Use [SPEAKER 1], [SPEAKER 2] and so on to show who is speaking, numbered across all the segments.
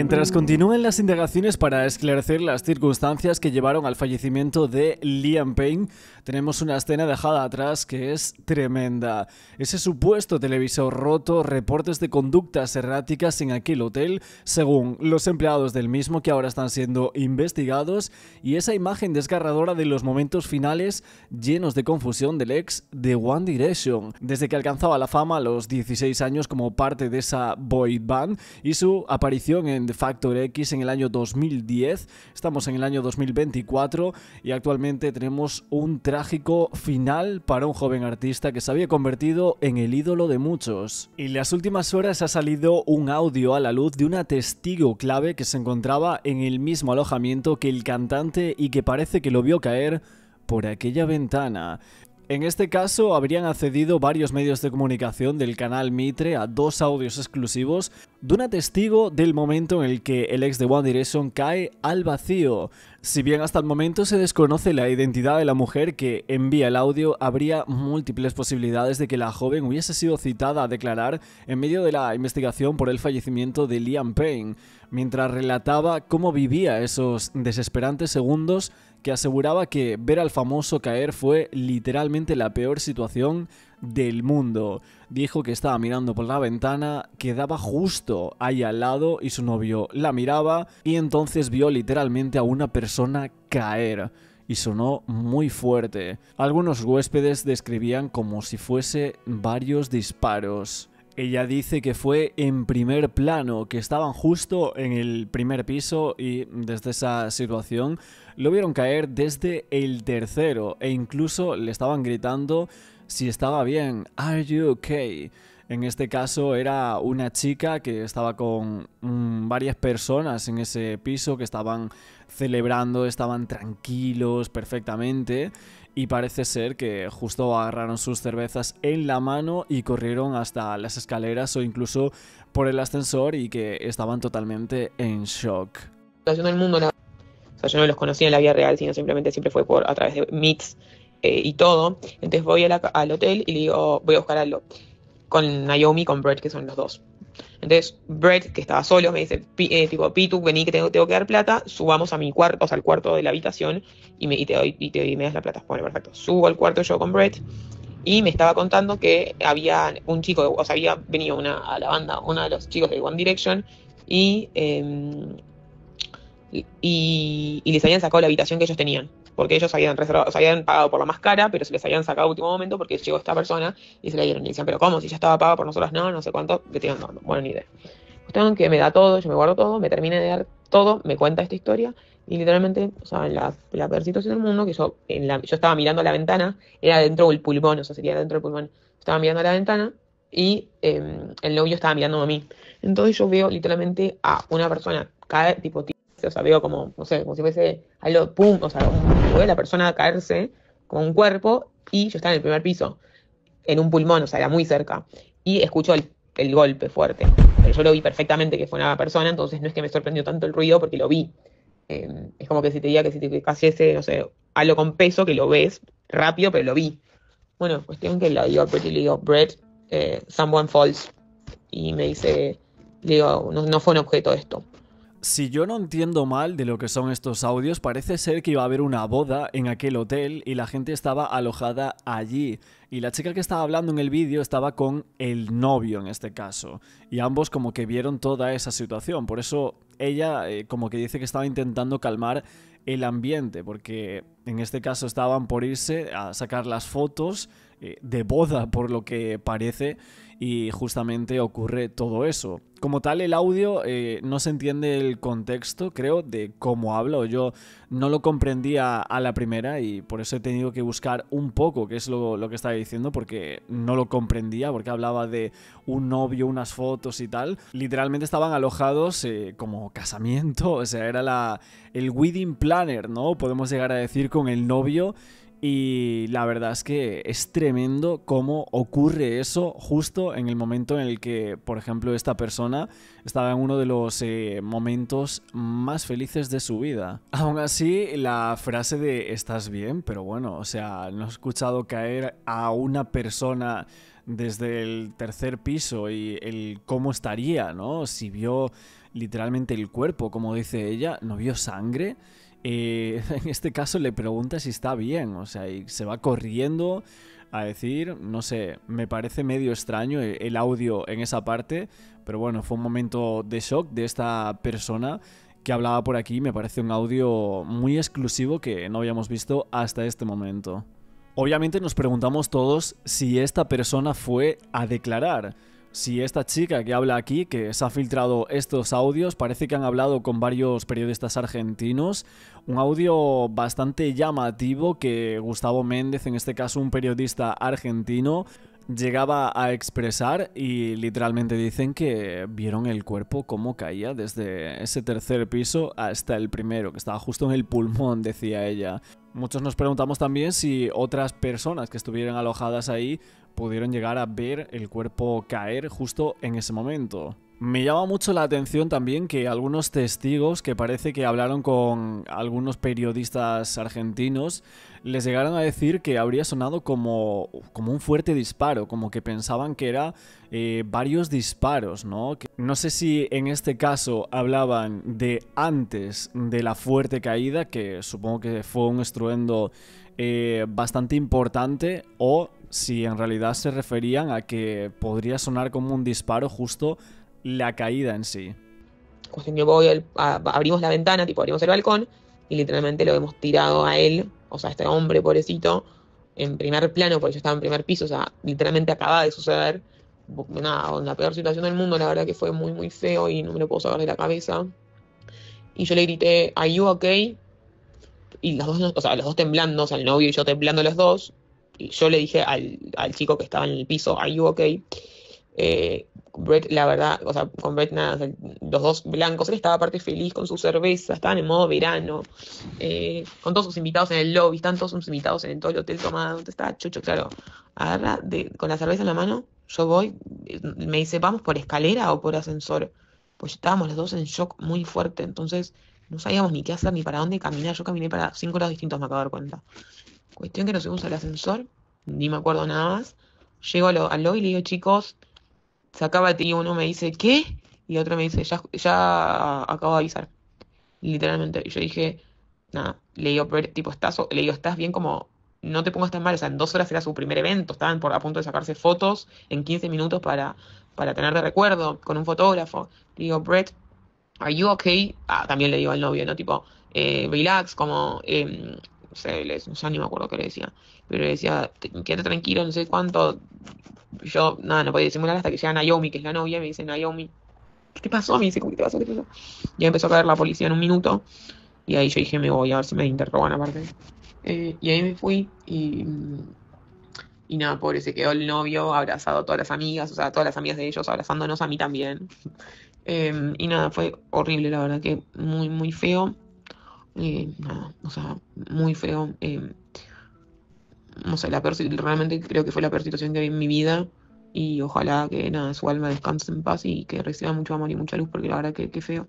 [SPEAKER 1] Mientras continúan las indagaciones para esclarecer las circunstancias que llevaron al fallecimiento de Liam Payne, tenemos una escena dejada atrás que es tremenda. Ese supuesto televisor roto, reportes de conductas erráticas en aquel hotel, según los empleados del mismo que ahora están siendo investigados, y esa imagen desgarradora de los momentos finales llenos de confusión del ex de One Direction, desde que alcanzaba la fama a los 16 años como parte de esa boy band y su aparición en Factor X en el año 2010, estamos en el año 2024 y actualmente tenemos un trágico final para un joven artista que se había convertido en el ídolo de muchos. Y en las últimas horas ha salido un audio a la luz de una testigo clave que se encontraba en el mismo alojamiento que el cantante y que parece que lo vio caer por aquella ventana. En este caso, habrían accedido varios medios de comunicación del canal Mitre a dos audios exclusivos de una testigo del momento en el que el ex de One Direction cae al vacío. Si bien hasta el momento se desconoce la identidad de la mujer que envía el audio, habría múltiples posibilidades de que la joven hubiese sido citada a declarar en medio de la investigación por el fallecimiento de Liam Payne mientras relataba cómo vivía esos desesperantes segundos que aseguraba que ver al famoso caer fue literalmente la peor situación del mundo. Dijo que estaba mirando por la ventana, quedaba justo ahí al lado y su novio la miraba y entonces vio literalmente a una persona caer y sonó muy fuerte. Algunos huéspedes describían como si fuese varios disparos. Ella dice que fue en primer plano, que estaban justo en el primer piso y desde esa situación lo vieron caer desde el tercero e incluso le estaban gritando si estaba bien, ¿Are you okay? En este caso era una chica que estaba con mm, varias personas en ese piso que estaban celebrando, estaban tranquilos perfectamente y parece ser que justo agarraron sus cervezas en la mano y corrieron hasta las escaleras o incluso por el ascensor y que estaban totalmente en shock. mundo, yo no los conocía
[SPEAKER 2] en la vida real, sino simplemente siempre fue por a través de meets eh, y todo. Entonces voy al hotel y le digo, oh, voy a buscar algo con Naomi, con Brett, que son los dos. Entonces, Brett, que estaba solo, me dice, eh, tipo, Pitu, vení que tengo, que dar plata, subamos a mi cuarto, o sea, al cuarto de la habitación, y, me, y te doy, y te doy, me das la plata. Bueno, perfecto. Subo al cuarto yo con Brett, y me estaba contando que había un chico, o sea, había venido una, a la banda, uno de los chicos de One Direction, y, em, y les habían sacado la habitación que ellos tenían porque ellos habían, reservado, se habían pagado por la más cara, pero se les habían sacado último momento porque llegó esta persona y se la dieron. Y decían, pero ¿cómo? Si ya estaba pagado por nosotros, no, no sé cuánto, que tienen, bueno, ni idea. que me da todo, yo me guardo todo, me termina de dar todo, me cuenta esta historia y literalmente, o sea, en la, la del mundo, que yo, en la, yo estaba mirando a la ventana, era dentro del pulmón, o sea, sería dentro del pulmón, estaba mirando la ventana y em, el novio estaba mirando a mí. Entonces yo veo literalmente a una persona, cada tipo o sea, veo como, no sé, como si fuese algo, pum, o sea, la persona caerse con un cuerpo y yo estaba en el primer piso, en un pulmón, o sea, era muy cerca, y escucho el, golpe fuerte, pero yo lo vi perfectamente que fue una persona, entonces no es que me sorprendió tanto el ruido porque lo vi. Em, es como que si te diga que si te cayese, no sé, algo con peso, que lo ves rápido, pero lo vi. Bueno, cuestión que lo digo a Brett le digo, Brett, eh, someone falls. Y me dice,
[SPEAKER 1] digo, no, no fue un objeto esto. Si yo no entiendo mal de lo que son estos audios, parece ser que iba a haber una boda en aquel hotel y la gente estaba alojada allí. Y la chica que estaba hablando en el vídeo estaba con el novio en este caso. Y ambos como que vieron toda esa situación. Por eso ella eh, como que dice que estaba intentando calmar el ambiente, porque en este caso estaban por irse a sacar las fotos eh, de boda por lo que parece y justamente ocurre todo eso. Como tal, el audio eh, no se entiende el contexto, creo, de cómo hablo Yo no lo comprendía a la primera y por eso he tenido que buscar un poco qué es lo, que estaba diciendo, porque no lo comprendía, porque hablaba de un novio, unas fotos y tal. Literalmente estaban alojados eh, como casamiento, o sea, era la, el wedding planner, ¿no? Podemos llegar a decir con el novio y la verdad es que es tremendo cómo ocurre eso justo en el momento en el que, por ejemplo, esta persona estaba en uno de los eh, momentos más felices de su vida. Aún así, la frase de estás bien, pero bueno, o sea, no he escuchado caer a una persona desde el tercer piso y el cómo estaría, ¿no? Si vio literalmente el cuerpo, como dice ella, no vio sangre en este caso le pregunta si está bien, o sea, y se va corriendo a decir, no sé, me parece medio extraño e-, el audio en esa parte, pero bueno, fue un momento de shock de esta persona que hablaba por aquí, me parece un audio muy exclusivo que no habíamos visto hasta este momento. Obviamente nos preguntamos todos si esta persona fue a declarar si esta chica que habla aquí, que se ha filtrado estos audios, parece que han hablado con varios periodistas argentinos, un audio bastante llamativo que Gustavo Méndez, en este caso un periodista argentino, llegaba a expresar y literalmente dicen que vieron el cuerpo cómo caía desde ese tercer piso hasta el primero, que estaba justo en el pulmón, decía ella. Muchos nos preguntamos también si otras personas que estuvieran alojadas ahí pudieron llegar a ver el cuerpo caer justo en ese momento. Me llama mucho la atención también que algunos testigos que parece que hablaron con algunos periodistas argentinos les llegaron a decir que habría sonado como, como un fuerte disparo, como que pensaban que era eh, varios disparos, ¿no? no sé si en este caso hablaban de antes de la fuerte caída, que supongo que fue un estruendo eh, bastante importante, o si en realidad se referían a que podría sonar como un disparo justo la caída en sí. Cuestión que voy abrimos la ventana, tipo abrimos el balcón, y literalmente lo
[SPEAKER 2] hemos tirado a él, o sea, a este hombre pobrecito, en primer plano, porque yo estaba en primer piso, o sea, literalmente acaba de suceder. Nada, la peor situación del mundo, la verdad que fue muy, muy feo y no me lo puedo sacar de la cabeza. Y yo le grité, ¿Are you okay? Y los dos, o sea, los dos temblando, o sea, el novio y yo temblando los dos, yo le dije al, chico que estaba en el piso, ¿Are you okay? Eh, Brett, la verdad, o sea, con Brett los dos blancos, él estaba aparte feliz con su cerveza, estaban en modo verano, eh, con todos sus invitados en el lobby, están todos sus invitados en todo el hotel tomado, estaba chucho, claro, agarra de, con la cerveza en la mano, yo voy, me dice, vamos por escalera o por ascensor, pues estábamos los dos en shock muy fuerte, entonces no sabíamos ni qué hacer ni para dónde caminar, yo caminé para cinco lados distintos, me acabo de dar cuenta. Cuestión que no se usa el ascensor, ni me acuerdo nada más. Llego al, al lobby y le digo, chicos, se acaba y Uno me dice, ¿qué? Y otro me dice, ya, ya acabo de avisar. Literalmente. Y yo dije, nada. Le digo, Brett tipo, estás, le estás bien como, no te pongas tan mal. O sea, en dos horas era su primer evento. Estaban por, a punto de sacarse fotos en 15 minutos para, para tener de recuerdo con un fotógrafo. Le digo, Brett, ¿are you okay? Ah, también le digo al novio, ¿no? Tipo, eh, relax, como, eh, no sé, les, sé, ni me acuerdo qué le decía, pero le decía, quédate tranquilo, no sé cuánto, yo, nada, no podía disimular hasta que llega Naomi, que es la novia, y me dice, Naomi, ¿qué te pasó? Me dice, ¿cómo que te pasó? ¿Qué Ya empezó a caer la policía en un minuto, y ahí yo dije, me voy, a ver si me interrogan aparte. Eh, y ahí me fui, y, nada, pobre, se quedó el novio abrazado a todas las amigas, o sea, todas las amigas de ellos abrazándonos a mí también. Em, y nada, fue horrible, la verdad que muy, muy feo. Eh, nada, o sea, muy feo. Eh, la realmente creo que fue la peor situación que vi en mi vida. Y ojalá que nada, su alma descanse en paz y que reciba mucho amor y mucha luz,
[SPEAKER 1] porque la verdad que, que feo.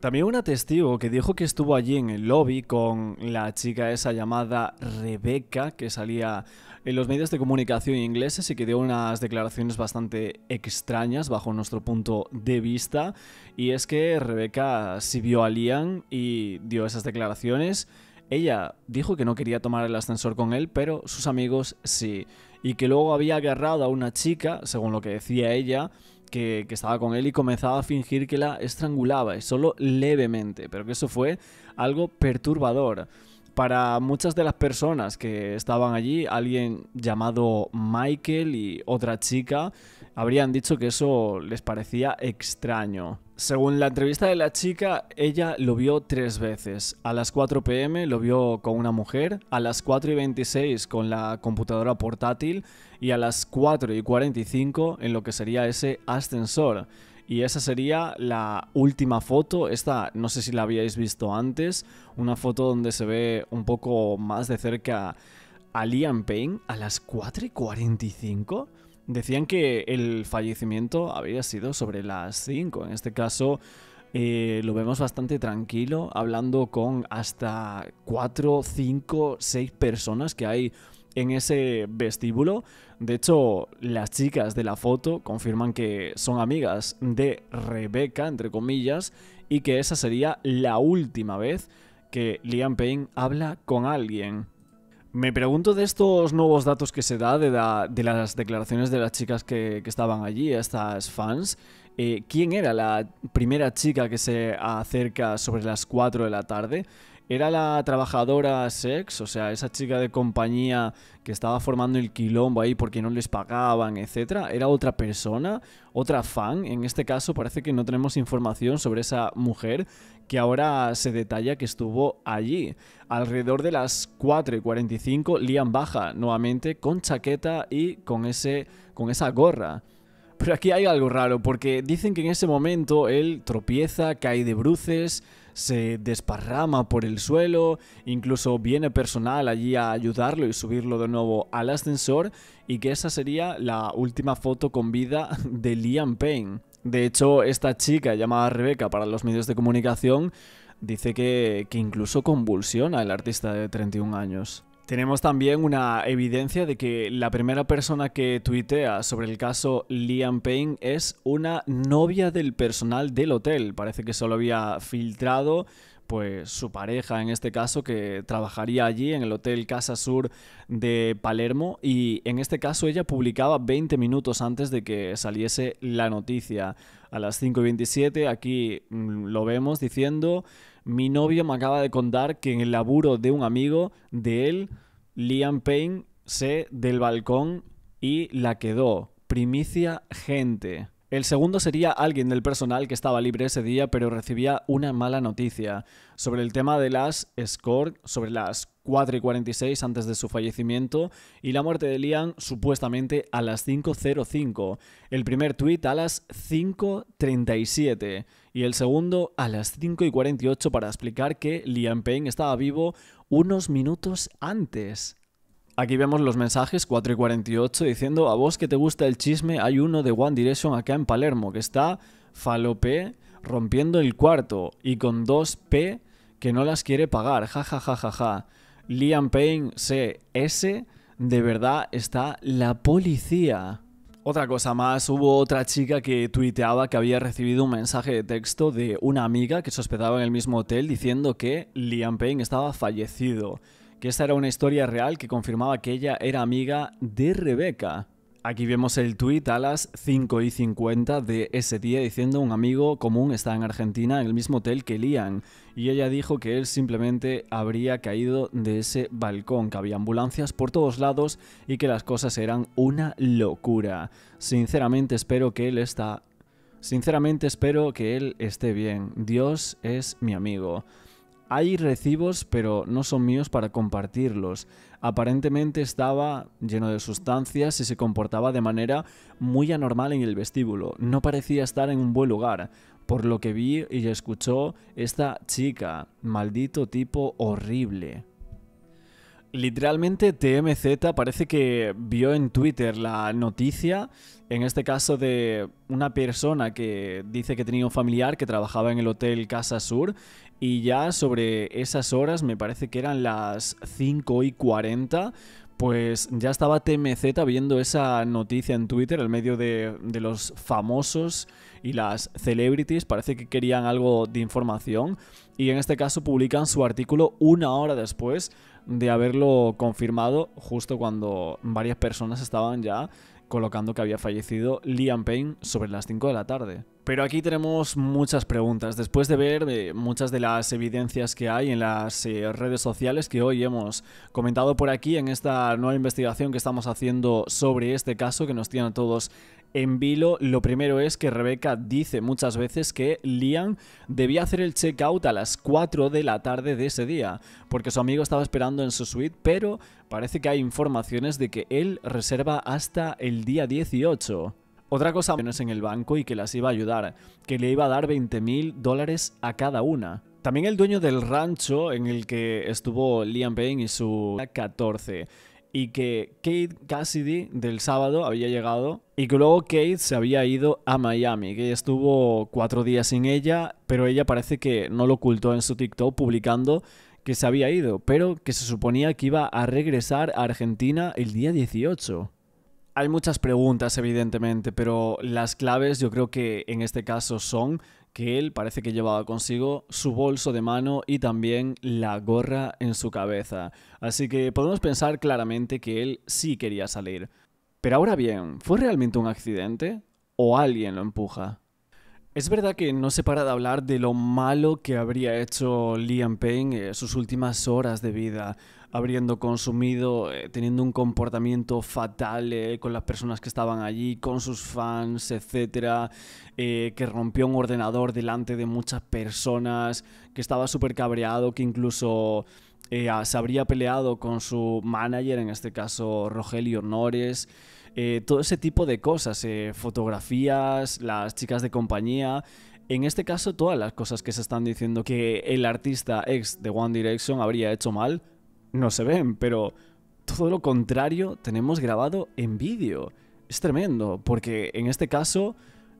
[SPEAKER 1] También un testigo que dijo que estuvo allí en el lobby con la chica esa llamada Rebeca, que salía en los medios de comunicación ingleses y que dio unas declaraciones bastante extrañas bajo nuestro punto de vista. Y es que Rebeca sí vio a Liam y dio esas declaraciones. Ella dijo que no quería tomar el ascensor con él, pero sus amigos sí. Y que luego había agarrado a una chica, según lo que decía ella, que, estaba con él y comenzaba a fingir que la estrangulaba, y solo levemente, pero que eso fue algo perturbador. Para muchas de las personas que estaban allí, alguien llamado Michael y otra chica habrían dicho que eso les parecía extraño. Según la entrevista de la chica, ella lo vio tres veces. A las 4 pm lo vio con una mujer, a las 4 y 26 con la computadora portátil y a las 4 y 45 en lo que sería ese ascensor. Y esa sería la última foto, esta no sé si la habíais visto antes, una foto donde se ve un poco más de cerca a Liam Payne a las 4 y 45. Decían que el fallecimiento había sido sobre las 5. En este caso, eh, lo vemos bastante tranquilo, hablando con hasta 4, 5, 6 personas que hay en ese vestíbulo. De hecho, las chicas de la foto confirman que son amigas de Rebeca, entre comillas, y que esa sería la última vez que Liam Payne habla con alguien. Me pregunto de estos nuevos datos que se da de, las declaraciones de las chicas que, estaban allí, estas fans. Eh, ¿Quién era la primera chica que se acerca sobre las 4 de la tarde? ¿Era la trabajadora sex? O sea, esa chica de compañía que estaba formando el quilombo ahí porque no les pagaban, etcétera. ¿Era otra persona? ¿Otra fan? En este caso parece que no tenemos información sobre esa mujer que ahora se detalla que estuvo allí. Alrededor de las 4:45, Liam baja nuevamente con chaqueta y con, ese, con esa gorra. Pero aquí hay algo raro, porque dicen que en ese momento él tropieza, cae de bruces, se desparrama por el suelo, incluso viene personal allí a ayudarlo y subirlo de nuevo al ascensor, y que esa sería la última foto con vida de Liam Payne. De hecho, esta chica llamada Rebeca para los medios de comunicación dice que, incluso convulsiona el artista de 31 años. Tenemos también una evidencia de que la primera persona que tuitea sobre el caso Liam Payne es una novia del personal del hotel. Parece que solo había filtrado pues su pareja en este caso que trabajaría allí en el Hotel Casa Sur de Palermo y en este caso ella publicaba 20 minutos antes de que saliese la noticia. A las 5.27 aquí mm, lo vemos diciendo, mi novio me acaba de contar que en el laburo de un amigo de él, Liam Payne, se del balcón y la quedó. Primicia gente. El segundo sería alguien del personal que estaba libre ese día pero recibía una mala noticia sobre el tema de las score sobre las 4 y 46 antes de su fallecimiento y la muerte de Liam supuestamente a las 5.05, el primer tuit a las 5.37 y el segundo a las 5.48 y para explicar que Liam Payne estaba vivo unos minutos antes. Aquí vemos los mensajes 4 y 48 diciendo a vos que te gusta el chisme hay uno de One Direction acá en Palermo que está falope rompiendo el cuarto y con dos P que no las quiere pagar. Ja ja ja ja ja. Liam Payne CS de verdad está la policía. Otra cosa más, hubo otra chica que tuiteaba que había recibido un mensaje de texto de una amiga que se hospedaba en el mismo hotel diciendo que Liam Payne estaba fallecido que esta era una historia real que confirmaba que ella era amiga de Rebeca. Aquí vemos el tuit a las 5 y 50 de ese día diciendo un amigo común está en Argentina en el mismo hotel que Lian y ella dijo que él simplemente habría caído de ese balcón, que había ambulancias por todos lados y que las cosas eran una locura. Sinceramente espero que él está... Sinceramente espero que él esté bien. Dios es mi amigo. Hay recibos, pero no son míos para compartirlos. Aparentemente estaba lleno de sustancias y se comportaba de manera muy anormal en el vestíbulo. No parecía estar en un buen lugar. Por lo que vi y escuchó esta chica, maldito tipo horrible. Literalmente TMZ parece que vio en Twitter la noticia, en este caso de una persona que dice que tenía un familiar que trabajaba en el Hotel Casa Sur y ya sobre esas horas, me parece que eran las 5 y 40, pues ya estaba TMZ viendo esa noticia en Twitter, el medio de, de, los famosos y las celebrities, parece que querían algo de información y en este caso publican su artículo una hora después de haberlo confirmado, justo cuando varias personas estaban ya colocando que había fallecido Liam Payne sobre las 5 de la tarde. Pero aquí tenemos muchas preguntas. Después de ver eh, muchas de las evidencias que hay en las eh, redes sociales que hoy hemos comentado por aquí en esta nueva investigación que estamos haciendo sobre este caso que nos tiene a todos en vilo, lo primero es que Rebeca dice muchas veces que Liam debía hacer el checkout a las 4 de la tarde de ese día, porque su amigo estaba esperando en su suite, pero parece que hay informaciones de que él reserva hasta el día 18. Otra cosa menos en el banco y que las iba a ayudar, que le iba a dar 20 mil dólares a cada una. También el dueño del rancho en el que estuvo Liam Payne y su 14 y que Kate Cassidy del sábado había llegado y que luego Kate se había ido a Miami, que estuvo cuatro días sin ella, pero ella parece que no lo ocultó en su TikTok publicando que se había ido, pero que se suponía que iba a regresar a Argentina el día 18. Hay muchas preguntas, evidentemente, pero las claves yo creo que en este caso son que él parece que llevaba consigo su bolso de mano y también la gorra en su cabeza. Así que podemos pensar claramente que él sí quería salir. Pero ahora bien, ¿fue realmente un accidente o alguien lo empuja? Es verdad que no se para de hablar de lo malo que habría hecho Liam Payne en eh, sus últimas horas de vida abriendo consumido, eh, teniendo un comportamiento fatal eh, con las personas que estaban allí, con sus fans, etcétera, eh, que rompió un ordenador delante de muchas personas, que estaba súper cabreado, que incluso se habría peleado con su manager, en este caso Rogelio Nores. todo ese tipo de cosas, fotografías, las chicas de compañía, en este caso, todas las cosas que se están diciendo que el artista ex de One Direction habría hecho mal, no se ven, pero todo lo contrario tenemos grabado en vídeo. Es tremendo, porque en este caso,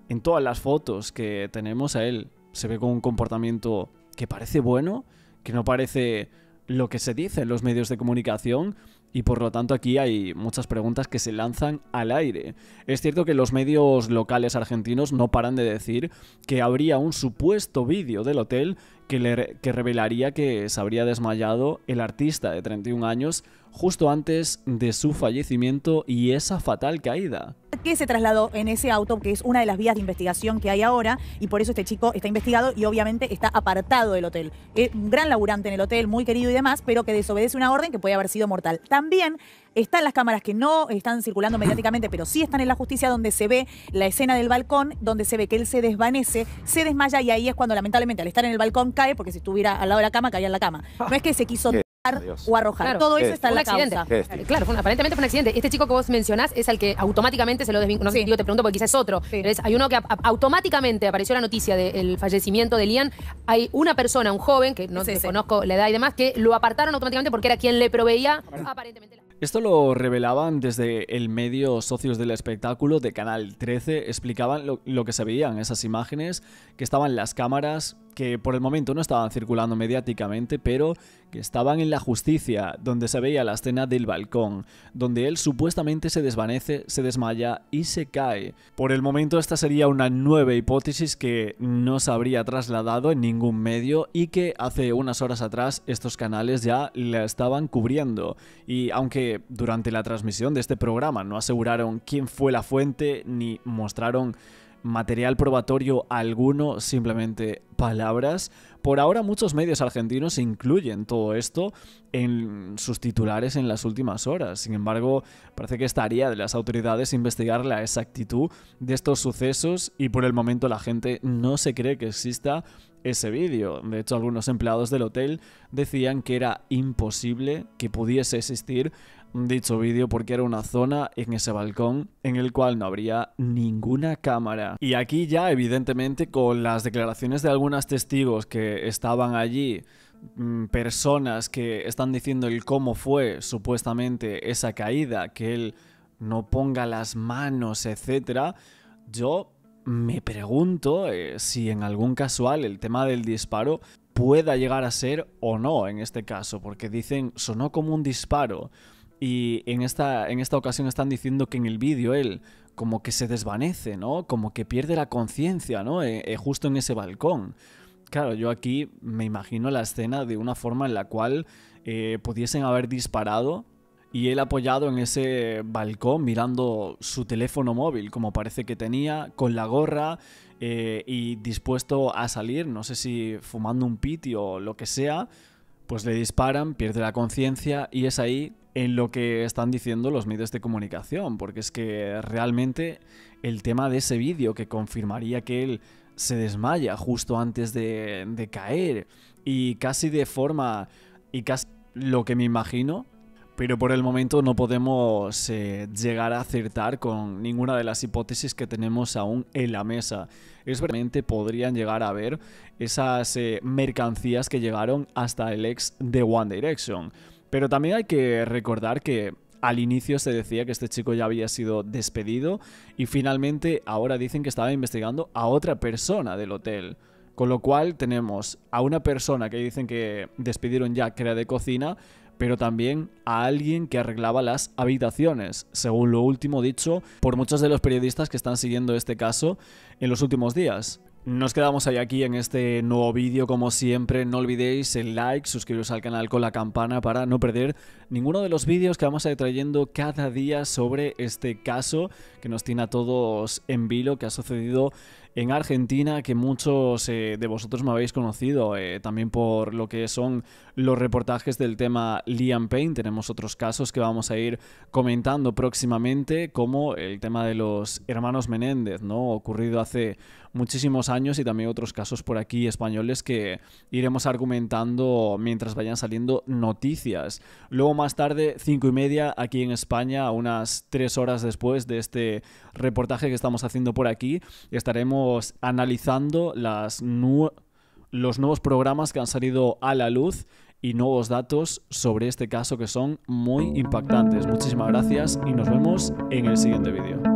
[SPEAKER 1] en todas las fotos que tenemos a él, se ve con un comportamiento que parece bueno, que no parece lo que se dice en los medios de comunicación, y por lo tanto aquí hay muchas preguntas que se lanzan al aire. Es cierto que los medios locales argentinos no paran de decir que habría un supuesto vídeo del hotel que, revelaría que se habría desmayado el artista de 31 años justo antes de su fallecimiento y esa fatal caída.
[SPEAKER 2] Que se trasladó en ese auto, que es una de las vías de investigación que hay ahora, y por eso este chico está investigado y obviamente está apartado del hotel. Es un gran laburante en el hotel, muy querido y demás, pero que desobedece una orden que puede haber sido mortal. También están las cámaras que no están circulando mediáticamente, pero sí están en la justicia, donde se ve la escena del balcón, donde se ve que él se desvanece, se desmaya y ahí es cuando lamentablemente al estar en el balcón cae, porque si estuviera al lado de la cama, caía en la cama. No es que se quiso o arrojar. Todo eso está en la accidente. Claro, aparentemente fue un accidente. Este chico que vos mencionás es el que automáticamente se lo No sé, te pregunto porque quizás es otro. Pero hay uno que automáticamente apareció la noticia del fallecimiento de Lian. Hay una persona, un joven, que no te conozco la edad y demás, que lo apartaron automáticamente porque era quien le proveía
[SPEAKER 1] aparentemente Esto lo revelaban desde el medio Socios del Espectáculo de Canal 13. Explicaban lo, lo que se veían, esas imágenes, que estaban las cámaras que por el momento no estaban circulando mediáticamente, pero que estaban en la justicia, donde se veía la escena del balcón, donde él supuestamente se desvanece, se desmaya y se cae. Por el momento esta sería una nueva hipótesis que no se habría trasladado en ningún medio y que hace unas horas atrás estos canales ya la estaban cubriendo. Y aunque durante la transmisión de este programa no aseguraron quién fue la fuente ni mostraron material probatorio alguno, simplemente palabras. Por ahora muchos medios argentinos incluyen todo esto en sus titulares en las últimas horas. Sin embargo, parece que estaría de las autoridades investigar la exactitud de estos sucesos y por el momento la gente no se cree que exista ese vídeo. De hecho, algunos empleados del hotel decían que era imposible que pudiese existir dicho vídeo porque era una zona en ese balcón en el cual no habría ninguna cámara. Y aquí ya evidentemente con las declaraciones de algunos testigos que estaban allí mm, personas que están diciendo el cómo fue supuestamente esa caída, que él no ponga las manos, etcétera, yo me pregunto eh, si en algún casual el tema del disparo pueda llegar a ser o no en este caso, porque dicen sonó como un disparo. Y en esta, en esta ocasión están diciendo que en el vídeo él como que se desvanece, ¿no? Como que pierde la conciencia, ¿no? Eh, eh, justo en ese balcón. Claro, yo aquí me imagino la escena de una forma en la cual eh, pudiesen haber disparado y él apoyado en ese balcón mirando su teléfono móvil, como parece que tenía, con la gorra y dispuesto a salir, no sé si fumando un piti o lo que sea, pues le disparan, pierde la conciencia y es ahí en lo que están diciendo los medios de comunicación, porque es que realmente el tema de ese vídeo que confirmaría que él se desmaya justo antes de, caer y casi de forma y casi lo que me imagino, pero por el momento no podemos eh, llegar a acertar con ninguna de las hipótesis que tenemos aún en la mesa. Es realmente podrían llegar a ver esas eh, mercancías que llegaron hasta el ex de One Direction pero también hay que recordar que al inicio se decía que este chico ya había sido despedido y finalmente ahora dicen que estaba investigando a otra persona del hotel. Con lo cual tenemos a una persona que dicen que despidieron ya, que era de cocina, pero también a alguien que arreglaba las habitaciones, según lo último dicho por muchos de los periodistas que están siguiendo este caso en los últimos días. Nos quedamos ahí aquí en este nuevo vídeo, como siempre, no olvidéis el like, suscribiros al canal con la campana para no perder ninguno de los vídeos que vamos a ir trayendo cada día sobre este caso que nos tiene a todos en vilo, que ha sucedido en Argentina, que muchos eh, de vosotros me habéis conocido eh, también por lo que son los reportajes del tema Liam Payne. Tenemos otros casos que vamos a ir comentando próximamente, como el tema de los hermanos Menéndez, ¿no? Ocurrido hace muchísimos años y también otros casos por aquí españoles que iremos argumentando mientras vayan saliendo noticias. Luego más tarde, cinco y media, aquí en España, unas tres horas después de este reportaje que estamos haciendo por aquí, estaremos analizando los nuevos programas que han salido a la luz y nuevos datos sobre este caso que son muy impactantes. Muchísimas gracias y nos vemos en el siguiente vídeo.